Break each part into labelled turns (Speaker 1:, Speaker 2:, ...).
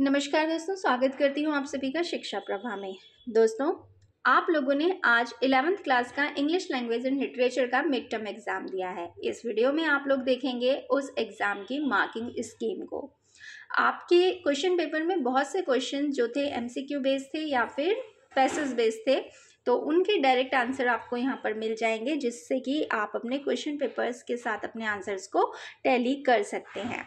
Speaker 1: नमस्कार दोस्तों स्वागत करती हूँ आप सभी का शिक्षा प्रभा में दोस्तों आप लोगों ने आज इलेवेंथ क्लास का इंग्लिश लैंग्वेज एंड लिटरेचर का मिड टर्म एग्ज़ाम दिया है इस वीडियो में आप लोग देखेंगे उस एग्ज़ाम की मार्किंग स्कीम को आपके क्वेश्चन पेपर में बहुत से क्वेश्चन जो थे क्यू बेस्ड थे या फिर पैसेज बेस्ड थे तो उनके डायरेक्ट आंसर आपको यहाँ पर मिल जाएंगे जिससे कि आप अपने क्वेश्चन पेपर्स के साथ अपने आंसर्स को टैली कर सकते हैं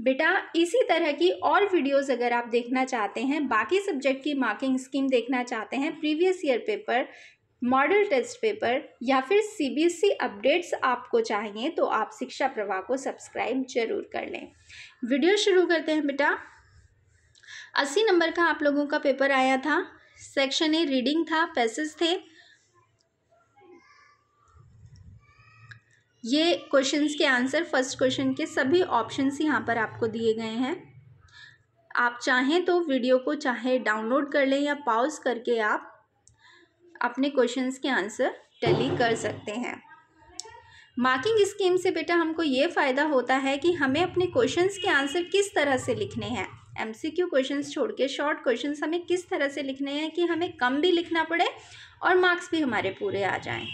Speaker 1: बेटा इसी तरह की और वीडियोस अगर आप देखना चाहते हैं बाकी सब्जेक्ट की मार्किंग स्कीम देखना चाहते हैं previous year paper model test paper या फिर सीबीएसई अपडेट्स e आपको चाहिए तो आप शिक्षा प्रवाह को सब्सक्राइब जरूर कर लें वीडियो शुरू करते हैं बेटा अस्सी नंबर का आप लोगों का पेपर आया था सेक्शन ए रीडिंग था पैसेज थे ये क्वेश्चंस के आंसर फर्स्ट क्वेश्चन के सभी ऑप्शंस यहाँ पर आपको दिए गए हैं आप चाहें तो वीडियो को चाहे डाउनलोड कर लें या पॉज करके आप अपने क्वेश्चंस के आंसर टैली कर सकते हैं मार्किंग स्कीम से बेटा हमको ये फ़ायदा होता है कि हमें अपने क्वेश्चंस के आंसर किस तरह से लिखने हैं एमसीक्यू क्वेश्चंस छोड़ के शॉर्ट क्वेश्चंस हमें किस तरह से लिखने हैं कि हमें कम भी लिखना पड़े और मार्क्स भी हमारे पूरे आ जाएं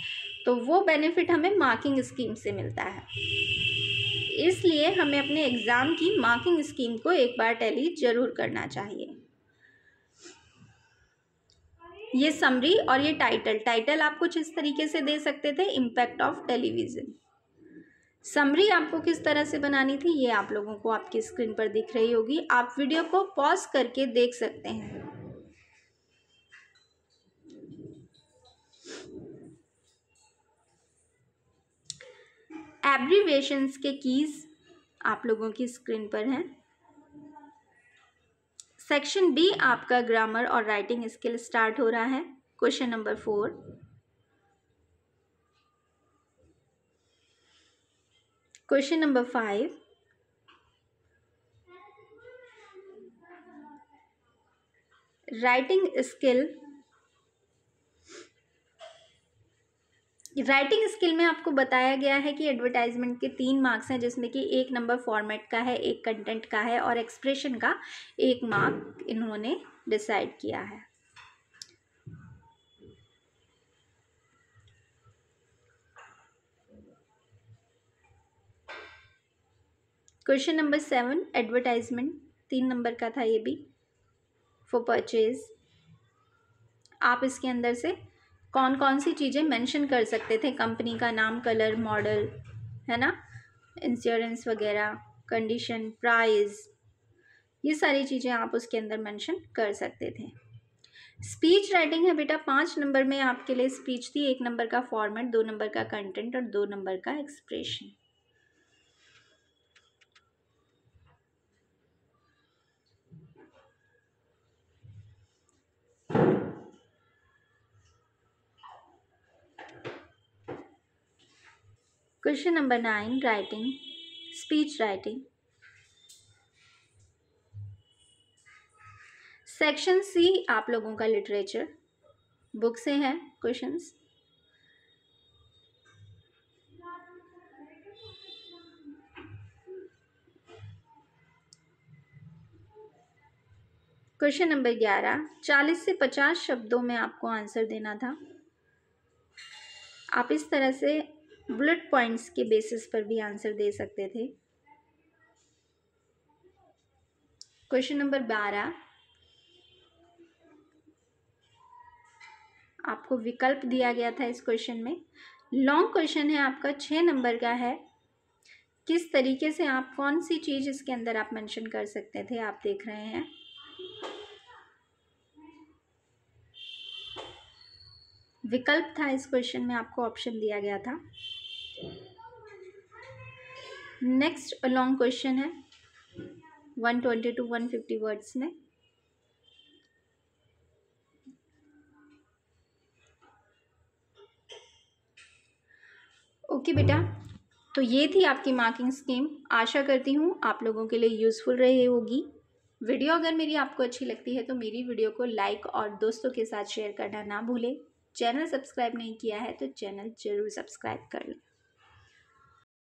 Speaker 1: तो वो बेनिफिट हमें मार्किंग स्कीम से मिलता है इसलिए हमें अपने एग्ज़ाम की मार्किंग स्कीम को एक बार टैली ज़रूर करना चाहिए ये समरी और ये टाइटल टाइटल आप कुछ इस तरीके से दे सकते थे इम्पैक्ट ऑफ टेलीविज़न समरी आपको किस तरह से बनानी थी ये आप लोगों को आपकी स्क्रीन पर दिख रही होगी आप वीडियो को पॉज करके देख सकते हैं एब्रीवेशंस के कीज़ आप लोगों की स्क्रीन पर हैं सेक्शन बी आपका ग्रामर और राइटिंग स्किल स्टार्ट हो रहा है question number four question number five writing skill writing skill में आपको बताया गया है कि एडवर्टाइजमेंट के तीन मार्क्स हैं जिसमें कि एक नंबर फॉर्मेट का है एक कंटेंट का है और एक्सप्रेशन का एक मार्क इन्होंने डिसाइड किया है क्वेश्चन नंबर सेवन एडवर्टाइजमेंट तीन नंबर का था ये भी फॉर परचेज आप इसके अंदर से कौन कौन सी चीज़ें मेंशन कर सकते थे कंपनी का नाम कलर मॉडल है ना इंश्योरेंस वगैरह कंडीशन प्राइस ये सारी चीज़ें आप उसके अंदर मेंशन कर सकते थे स्पीच राइटिंग है बेटा पाँच नंबर में आपके लिए स्पीच थी एक नंबर का फॉर्मेट दो नंबर का कंटेंट और दो नंबर का expression question number nine writing speech writing section C आप लोगों का लिटरेचर बुक से है क्वेश्चंस क्वेश्चन नंबर ग्यारह चालीस से पचास शब्दों में आपको आंसर देना था आप इस तरह से बुलेट पॉइंट्स के बेसिस पर भी आंसर दे सकते थे क्वेश्चन नंबर बारह आपको विकल्प दिया गया था इस क्वेश्चन में लॉन्ग क्वेश्चन है आपका छः नंबर का है किस तरीके से आप कौन सी चीज़ इसके अंदर आप मेंशन कर सकते थे आप देख रहे हैं विकल्प था इस क्वेश्चन में आपको ऑप्शन दिया गया था नेक्स्ट लॉन्ग क्वेश्चन है one twenty to one fifty words में ओके okay, बेटा तो ये थी आपकी मार्किंग स्कीम आशा करती हूँ आप लोगों के लिए यूज़फुल रही होगी वीडियो अगर मेरी आपको अच्छी लगती है तो मेरी वीडियो को लाइक और दोस्तों के साथ शेयर करना ना भूलें चैनल सब्सक्राइब नहीं किया है तो चैनल ज़रूर सब्सक्राइब कर लें